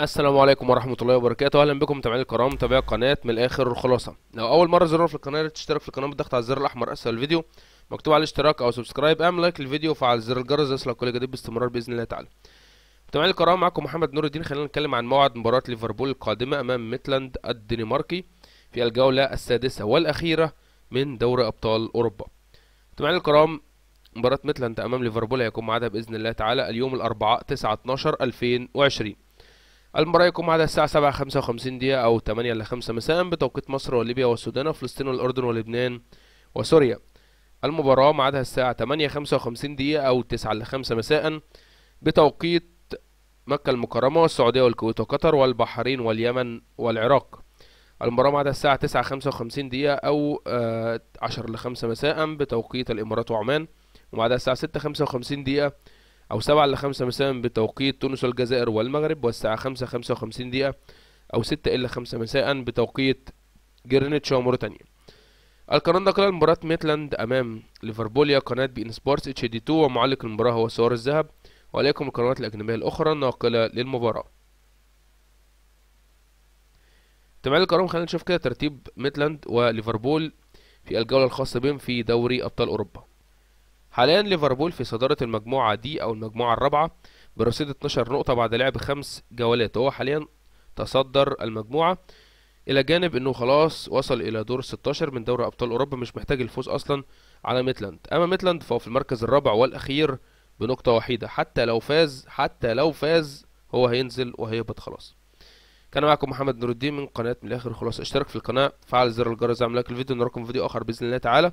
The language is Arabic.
السلام عليكم ورحمه الله وبركاته اهلا بكم متابعين الكرام متابعي القناه من الاخر الخلاصه لو اول مره زرنا في القناه لا تشترك في القناه بالضغط على الزر الاحمر اسفل الفيديو مكتوب على الاشتراك او سبسكرايب اعمل لايك للفيديو وفعل زر الجرس ليصلك كل جديد باستمرار باذن الله تعالى متابعين الكرام معكم محمد نور الدين خلينا نتكلم عن موعد مباراه ليفربول القادمه امام ميتلاند الدنماركي في الجوله السادسه والاخيره من دوري ابطال اوروبا متابعين الكرام مباراة ميتلاند أمام ليفربول هيكون معادها بإذن الله تعالى اليوم الأربعاء 9/12/2020 المباراة يكون بعد الساعة 7.55 دقيقة أو 8 إلى 5 مساء بتوقيت مصر وليبيا والسودان وفلسطين والأردن ولبنان وسوريا. المباراة معادها الساعة 8.55 دقيقة أو 9 إلى 5 مساء بتوقيت مكة المكرمة والسعودية والكويت وقطر والبحرين واليمن والعراق. المباراة معادها الساعة 9.55 دقيقة أو 10 آه، إلى 5 مساء بتوقيت الإمارات وعمان ومعادها الساعة 6.55 دقيقة أو سبعة إلى خمسة مساء بتوقيت تونس والجزائر والمغرب والساعة خمسة خمسة وخمسين دقيقة أو ستة إلا خمسة مساء بتوقيت جرينتش وموريتانيا القناة النقلة مباراة ميتلاند أمام ليفربوليا قناة بي إن سبورتس اتش دي 2 ومعلق المباراة هو سوار الذهب وعليكم القنوات الأجنبية الأخرى الناقلة للمباراة تمام القرار خلينا نشوف كده ترتيب ميتلاند وليفربول في الجولة الخاصة بهم في دوري أبطال أوروبا حاليا ليفربول في صدارة المجموعة دي أو المجموعة الرابعة برصيد 12 نقطة بعد لعب خمس جولات هو حاليا تصدر المجموعة إلى جانب أنه خلاص وصل إلى دور 16 من دوري أبطال أوروبا مش محتاج الفوز أصلا على ميتلاند أما ميتلاند فهو في المركز الرابع والأخير بنقطة وحيدة حتى لو فاز حتى لو فاز هو هينزل وهيهبط خلاص كان معكم محمد نور الدين من قناة من الآخر خلاص اشترك في القناة فعل زر الجرس اعمل لايك الفيديو نراكم في فيديو آخر بإذن الله تعالى